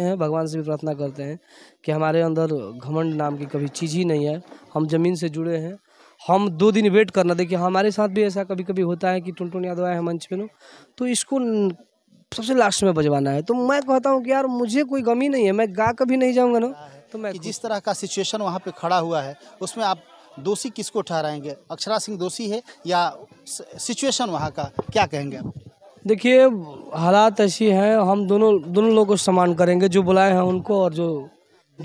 हैं भगवान से भी प्रार्थना करते हैं कि हमारे अंदर घमंड नाम की कभी चीज़ ही नहीं है हम ज़मीन से जुड़े हैं हम दो दिन वेट करना देखिए हमारे साथ भी ऐसा कभी कभी होता है कि टुनटुन यादव आए हैं मंच पे तो इसको सबसे लास्ट में बजवाना है तो मैं कहता हूँ कि यार मुझे कोई गमी नहीं है मैं गा कभी नहीं जाऊँगा ना तो मैं जिस तरह का सिचुएशन वहाँ पर खड़ा हुआ है उसमें आप दोषी किसको ठहराएंगे अक्षरा सिंह दोषी है या सिचुएशन वहाँ का क्या कहेंगे आप देखिए हालात ऐसी है हम दोनों दोनों लोग को सम्मान करेंगे जो बुलाए हैं उनको और जो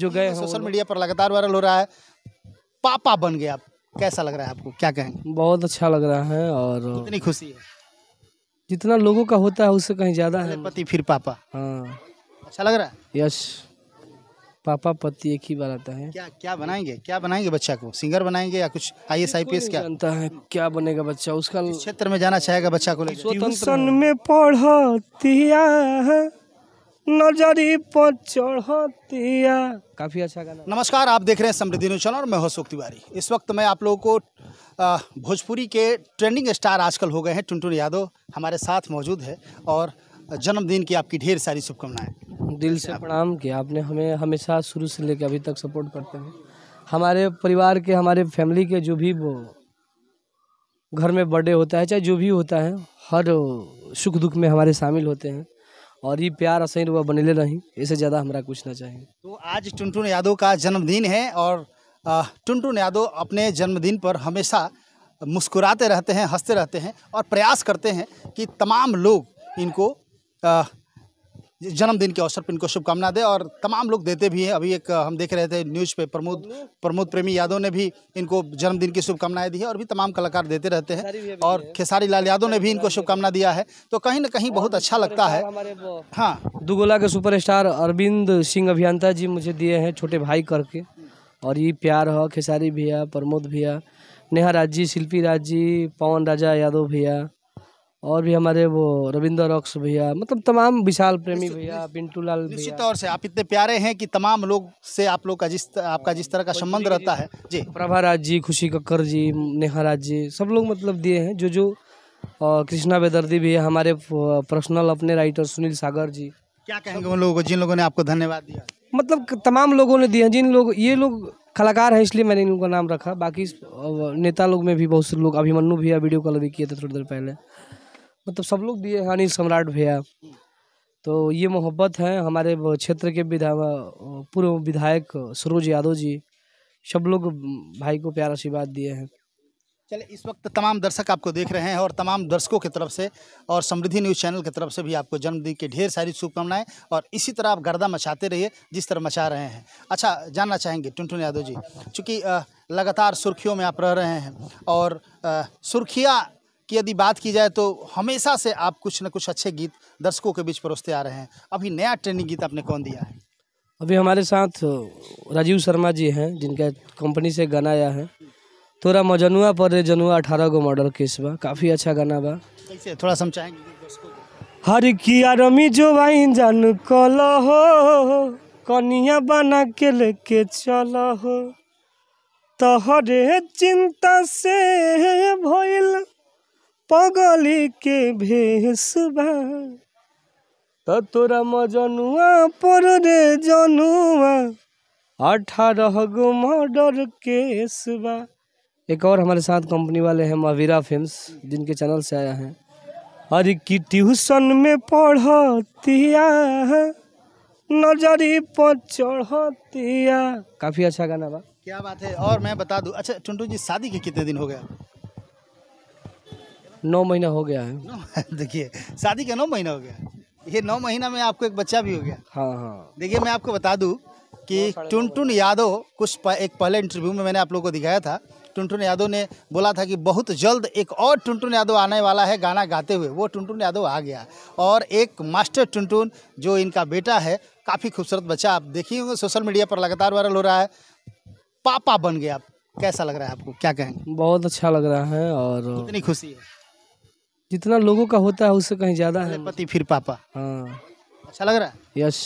जो गए हैं सोशल मीडिया पर लगातार वायरल हो रहा है पापा बन गया आप कैसा लग रहा है आपको क्या कहेंगे बहुत अच्छा लग रहा है और कितनी खुशी है जितना लोगों का होता है उससे कहीं ज़्यादा है पति फिर पापा हाँ अच्छा लग रहा है यस पापा पति एक ही बार आता है क्या क्या बनाएंगे क्या बनाएंगे बच्चा को सिंगर बनाएंगे या कुछ I S I P S क्या जानता है क्या बनेगा बच्चा उसका क्षेत्र में जाना चाहेगा बच्चा को ट्यूशन में पढ़तिया नजरी पर चढ़तिया काफ़ी अच्छा गाना नमस्कार आप देख रहे हैं समृद्धि न्यूज चैनल और मैं अशोक तिवारी इस वक्त मैं आप लोगों को भोजपुरी के ट्रेंडिंग स्टार आजकल हो गए हैं टुनटुन यादव हमारे साथ मौजूद है और जन्मदिन की आपकी ढेर सारी शुभकामनाएं दिल से प्रणाम किया आपने हमें हमेशा शुरू से लेकर अभी तक सपोर्ट करते हैं हमारे परिवार के हमारे फैमिली के जो भी वो घर में बर्थडे होता है चाहे जो भी होता है हर सुख दुख में हमारे शामिल होते हैं और ये प्यार असही रुआ बने रही इससे ज़्यादा हमारा कुछ ना चाहिए तो आज टुनटुन यादव का जन्मदिन है और टुनटुन यादव अपने जन्मदिन पर हमेशा मुस्कुराते रहते हैं हंसते रहते हैं और प्रयास करते हैं कि तमाम लोग इनको जन्मदिन के अवसर पर इनको शुभकामना दें और तमाम लोग देते भी हैं अभी एक हम देख रहे थे न्यूज़ पे प्रमोद प्रमोद प्रेमी यादव ने भी इनको जन्मदिन की शुभकामनाएं दी है और भी तमाम कलाकार देते रहते हैं और खेसारी लाल यादव ने भी इनको शुभकामना दिया है तो कहीं ना कहीं बहुत अच्छा लगता है हाँ दुगोला के सुपर अरविंद सिंह अभियंता जी मुझे दिए हैं छोटे भाई करके और ये प्यार है खेसारी भैया प्रमोद भैया नेहा राज जी शिल्पी राज जी पवन राजा यादव भैया और भी हमारे वो रविंदर रॉक्स भैया मतलब तमाम विशाल प्रेमी भैया पिंटू लाल निश्चित तौर से आप इतने प्यारे हैं कि तमाम लोग से आप लोग का जिस आपका जिस तरह का संबंध रहता है तो जी प्रभा राज जी खुशी कक्कर जी नेहा राज जी सब लोग मतलब दिए हैं जो जो कृष्णा बेदर्दी भी है हमारे पर्सनल अपने राइटर सुनील सागर जी क्या कहेंगे उन लोगों को जिन लोगों ने आपको धन्यवाद दिया मतलब तमाम लोगों ने दिए जिन लोग ये लोग कलाकार है इसलिए मैंने इनका नाम रखा बाकी नेता लोग में भी बहुत से लोग अभिमन्यु भैया वीडियो कॉल भी किए थे थोड़ी देर पहले मतलब सब लोग दिए हैं अनिल सम्राट भैया तो ये मोहब्बत है हमारे क्षेत्र के विधा पूर्व विधायक सरोज यादव जी सब लोग भाई को प्यार आशीर्वाद दिए हैं चले इस वक्त तमाम दर्शक आपको देख रहे हैं और तमाम दर्शकों की तरफ से और समृद्धि न्यूज़ चैनल की तरफ से भी आपको जन्मदिन की ढेर सारी शुभकामनाएं और इसी तरह आप गर्दा मचाते रहिए जिस तरह मचा रहे हैं अच्छा जानना चाहेंगे टुनटुन यादव जी चूँकि लगातार सुर्खियों में आप रह रहे हैं और सुर्खियाँ कि यदि बात की जाए तो हमेशा से आप कुछ ना कुछ अच्छे गीत दर्शकों के बीच परोसते आ रहे हैं अभी नया ट्रेंडिंग गीत आपने कौन दिया है अभी हमारे साथ राजीव शर्मा जी हैं जिनका कंपनी से गाना आया है तोरा मजनुआ पर रे जनुआ अठारह गो मॉडल केस बा काफ़ी अच्छा गाना बा थोड़ा समझाएंगे हर किया रमी जो भाई जान कल हो कनिया बना के लेके चल हो तो हरे चिंता से भैल पगली के भेसबा त तोरा मजनुआ पर रे जनुआ अठारह गो मर्डर केसबा एक और हमारे साथ कंपनी वाले हैं मवीरा फिल्म्स जिनके चैनल से आया है अरे की ट्यूशन में पढ़तिया नजरी पर चढ़तिया काफ़ी अच्छा गाना बा क्या बात है और मैं बता दूं अच्छा टुंटू जी शादी के कितने दिन हो गया नौ महीना हो गया है देखिए शादी का नौ महीना हो गया ये नौ महीना में आपको एक बच्चा भी हो गया हाँ हाँ देखिए मैं आपको बता दूँ कि टुनटुन यादव कुछ प, एक पहले इंटरव्यू में मैंने आप लोगों को दिखाया था टुनटुन यादव ने बोला था कि बहुत जल्द एक और टुनटुन यादव आने वाला है गाना गाते हुए वो टुनटुन यादव आ गया और एक मास्टर टुनटुन जो इनका बेटा है काफ़ी खूबसूरत बच्चा आप देखिए होंगे सोशल मीडिया पर लगातार वायरल हो रहा है पापा बन गया कैसा लग रहा है आपको क्या कहेंगे बहुत अच्छा लग रहा है और इतनी खुशी है जितना लोगों का होता है उससे कहीं ज्यादा है पति फिर पापा हाँ अच्छा लग रहा है यस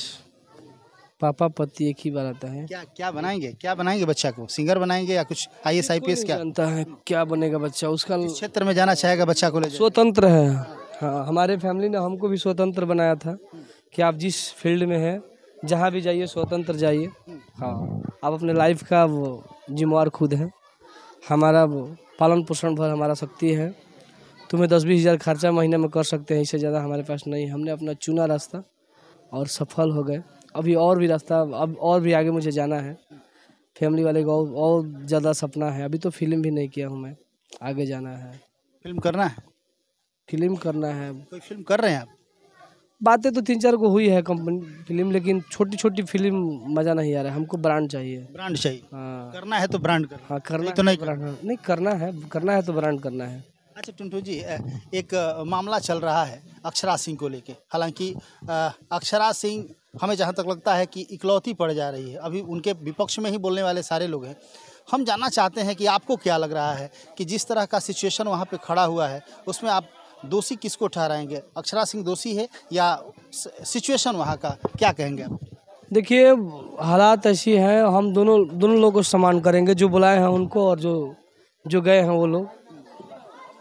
पापा पति एक ही बार आता है क्या क्या बनाएंगे क्या बनाएंगे बच्चा को सिंगर बनाएंगे या कुछ I S I P S क्या जानता है क्या बनेगा बच्चा उसका क्षेत्र में जाना चाहेगा बच्चा को स्वतंत्र है हाँ हमारे फैमिली ने हमको भी स्वतंत्र बनाया था कि आप जिस फील्ड में हैं जहाँ भी जाइए स्वतंत्र जाइए हाँ आप अपने लाइफ का वो जिम्मेवार खुद हैं हमारा पालन पोषण भर हमारा शक्ति है तुम्हें दस बीस हज़ार खर्चा महीने में कर सकते हैं इससे ज़्यादा हमारे पास नहीं हमने अपना चुना रास्ता और सफल हो गए अभी और भी रास्ता अब और भी आगे मुझे जाना है फैमिली वाले को और ज़्यादा सपना है अभी तो फिल्म भी नहीं किया हूँ मैं आगे जाना है फिल्म करना है फिल्म करना है कोई फिल्म कर रहे हैं आप बातें तो तीन चार को हुई है कंपनी फिल्म लेकिन छोटी छोटी फिल्म मज़ा नहीं आ रहा है हमको ब्रांड चाहिए ब्रांड चाहिए हाँ करना है तो ब्रांड करना हाँ करना तो नहीं तो करना नहीं करना है करना है तो ब्रांड करना है अच्छा टुंटू जी एक मामला चल रहा है अक्षरा सिंह को लेके हालांकि अक्षरा सिंह हमें जहाँ तक लगता है कि इकलौती पड़ जा रही है अभी उनके विपक्ष में ही बोलने वाले सारे लोग हैं हम जानना चाहते हैं कि आपको क्या लग रहा है कि जिस तरह का सिचुएशन वहाँ पे खड़ा हुआ है उसमें आप दोषी किसको ठहराएंगे अक्षरा सिंह दोषी है या सिचुएशन वहाँ का क्या कहेंगे आप देखिए हालात ऐसी हैं हम दोनों दोनों लोग को समान करेंगे जो बुलाए हैं उनको और जो जो गए हैं वो लोग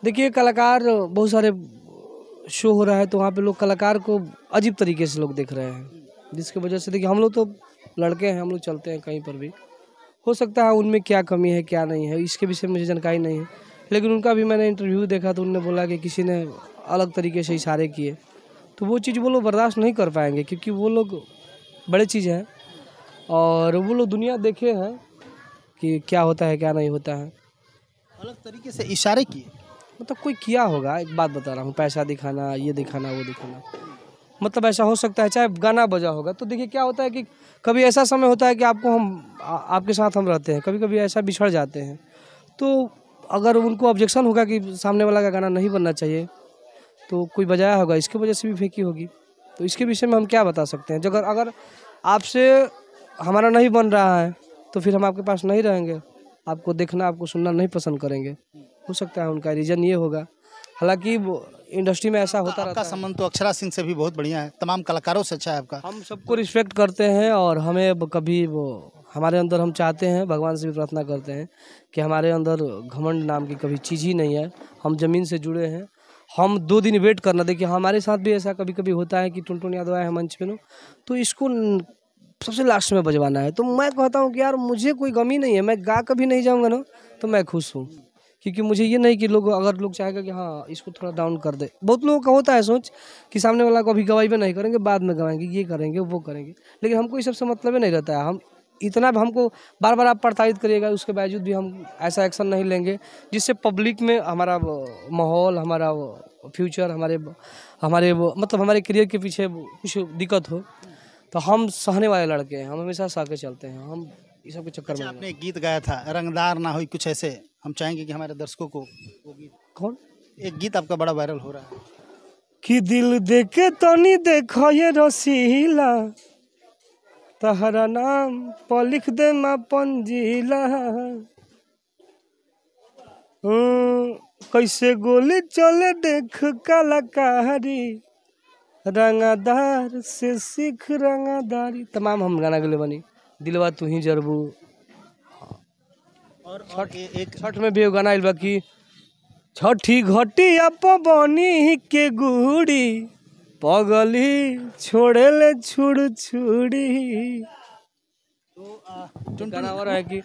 देखिए कलाकार बहुत सारे शो हो रहा है तो वहाँ पे लोग कलाकार को अजीब तरीके से लोग देख रहे हैं जिसकी वजह से देखिए हम लोग तो लड़के हैं हम लोग चलते हैं कहीं पर भी हो सकता है उनमें क्या कमी है क्या नहीं है इसके विषय में मुझे जानकारी नहीं है लेकिन उनका भी मैंने इंटरव्यू देखा तो उनने बोला कि किसी ने अलग तरीके से इशारे किए तो वो चीज़ वो लोग बर्दाश्त नहीं कर पाएंगे क्योंकि वो लोग बड़े चीज़ हैं और वो लोग दुनिया देखे हैं कि क्या होता है क्या नहीं होता है अलग तरीके से इशारे किए मतलब कोई किया होगा एक बात बता रहा हूँ पैसा दिखाना ये दिखाना वो दिखाना मतलब ऐसा हो सकता है चाहे गाना बजा होगा तो देखिए क्या होता है कि कभी ऐसा समय होता है कि आपको हम आ, आपके साथ हम रहते हैं कभी कभी ऐसा बिछड़ जाते हैं तो अगर उनको ऑब्जेक्शन होगा कि सामने वाला का गाना नहीं बनना चाहिए तो कोई बजाया होगा इसकी वजह से भी फेंकी होगी तो इसके विषय में हम क्या बता सकते हैं जगह अगर आपसे हमारा नहीं बन रहा है तो फिर हम आपके पास नहीं रहेंगे आपको देखना आपको सुनना नहीं पसंद करेंगे हो सकता है उनका रीज़न ये होगा हालांकि इंडस्ट्री में ऐसा होता रहता संबंध तो अक्षरा सिंह से भी बहुत बढ़िया है तमाम कलाकारों से अच्छा है आपका हम सबको रिस्पेक्ट करते हैं और हमें कभी वो हमारे अंदर हम चाहते हैं भगवान से भी प्रार्थना करते हैं कि हमारे अंदर घमंड नाम की कभी चीज़ ही नहीं है हम ज़मीन से जुड़े हैं हम दो दिन वेट करना देखिए हमारे साथ भी ऐसा कभी कभी होता है कि टुन टुन यादव आए हैं मंच पे नो तो इसको सबसे लास्ट में बजवाना है तो मैं कहता हूँ कि यार मुझे कोई गमी नहीं है मैं गा कभी नहीं जाऊँगा ना तो मैं खुश हूँ क्योंकि मुझे ये नहीं कि लोग अगर लोग चाहेगा कि हाँ इसको थोड़ा डाउन कर दे बहुत लोगों का होता है सोच कि सामने वाला को अभी गवाही में नहीं करेंगे बाद में गवाएंगे ये करेंगे वो करेंगे लेकिन हमको इस सबसे मतलब नहीं रहता है हम इतना भी हमको बार बार आप प्रताड़ित करिएगा उसके बावजूद भी हम ऐसा एक्शन नहीं लेंगे जिससे पब्लिक में हमारा माहौल हमारा फ्यूचर हमारे हमारे मतलब हमारे करियर के पीछे कुछ दिक्कत हो तो हम सहने वाले लड़के हैं हम हमेशा सह के चलते हैं हम इस सब के चक्कर में अच्छा, आपने गीत गाया था रंगदार ना हो कुछ ऐसे हम चाहेंगे कि हमारे दर्शकों को कौन एक गीत आपका बड़ा वायरल हो रहा है कि दिल देखे तो नहीं देखो ये रसीला तहरा नाम पर लिख दे मापन जिला हम्म, कैसे गोली चले देख कलाकारी रंगादार से सिख रंगादारी तमाम हम गाना गले बनी दिलवा तू ही जरबू और, छठ एक छठ में भी गाना आयल बाकी छठी घटी अप बनी के गुड़ी पगली छोड़े ले छुड़ छुड़ी तो आ, गाना और है कि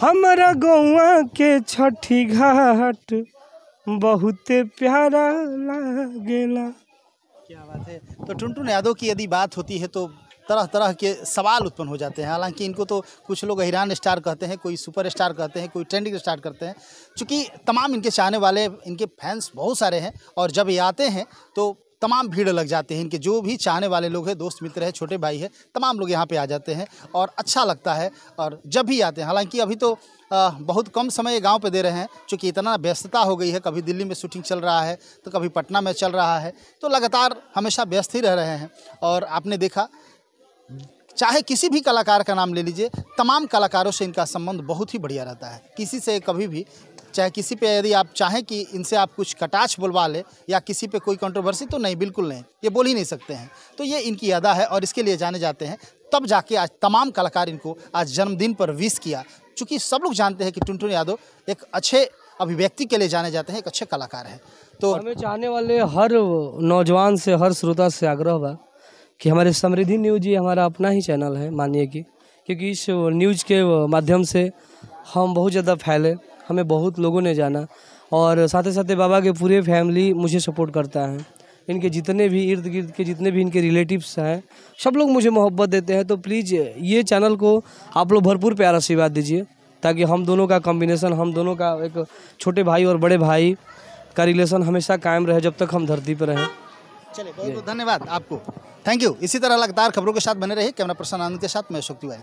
हमारा गौआ के छठी घाट बहुते प्यारा लागेला क्या बात है तो टुनटुन यादव की यदि बात होती है तो तरह तरह के सवाल उत्पन्न हो जाते हैं हालांकि इनको तो कुछ लोग हिरान स्टार कहते हैं कोई सुपर स्टार कहते हैं कोई ट्रेंडिंग स्टार करते हैं चूँकि तमाम इनके चाहने वाले इनके फैंस बहुत सारे हैं और जब ये आते हैं तो तमाम भीड़ लग जाती है इनके जो भी चाहने वाले लोग हैं दोस्त मित्र हैं छोटे भाई हैं तमाम लोग यहाँ पे आ जाते हैं और अच्छा लगता है और जब भी आते हैं हालांकि अभी तो आ, बहुत कम समय गांव पे दे रहे हैं क्योंकि इतना व्यस्तता हो गई है कभी दिल्ली में शूटिंग चल रहा है तो कभी पटना में चल रहा है तो लगातार हमेशा व्यस्त ही रह रहे हैं और आपने देखा चाहे किसी भी कलाकार का नाम ले लीजिए तमाम कलाकारों से इनका संबंध बहुत ही बढ़िया रहता है किसी से कभी भी चाहे किसी पे यदि आप चाहें कि इनसे आप कुछ कटाछ बुलवा ले या किसी पे कोई कंट्रोवर्सी तो नहीं बिल्कुल नहीं ये बोल ही नहीं सकते हैं तो ये इनकी अदा है और इसके लिए जाने जाते हैं तब जाके आज तमाम कलाकार इनको आज जन्मदिन पर विश किया चूँकि सब लोग जानते हैं कि टुनटुन यादव एक अच्छे अभिव्यक्ति के लिए जाने जाते हैं एक अच्छे कलाकार हैं तो हमें चाहने वाले हर नौजवान से हर श्रोता से आग्रह हुआ कि हमारे समृद्धि न्यूज ये हमारा अपना ही चैनल है मानिए कि क्योंकि इस न्यूज के माध्यम से हम बहुत ज़्यादा फैले हमें बहुत लोगों ने जाना और साथ ही साथ बाबा के पूरे फैमिली मुझे सपोर्ट करता है इनके जितने भी इर्द गिर्द के जितने भी इनके रिलेटिव्स हैं सब लोग मुझे मोहब्बत देते हैं तो प्लीज़ ये चैनल को आप लोग भरपूर प्यार आशीर्वाद दीजिए ताकि हम दोनों का कॉम्बिनेशन हम दोनों का एक छोटे भाई और बड़े भाई का रिलेशन हमेशा कायम रहे जब तक हम धरती पर रहें चलिए बहुत बहुत धन्यवाद आपको थैंक यू इसी तरह लगातार खबरों के साथ बने रहिए कैमरा पर्सन आनंद के साथ मैं अशोक तिवारी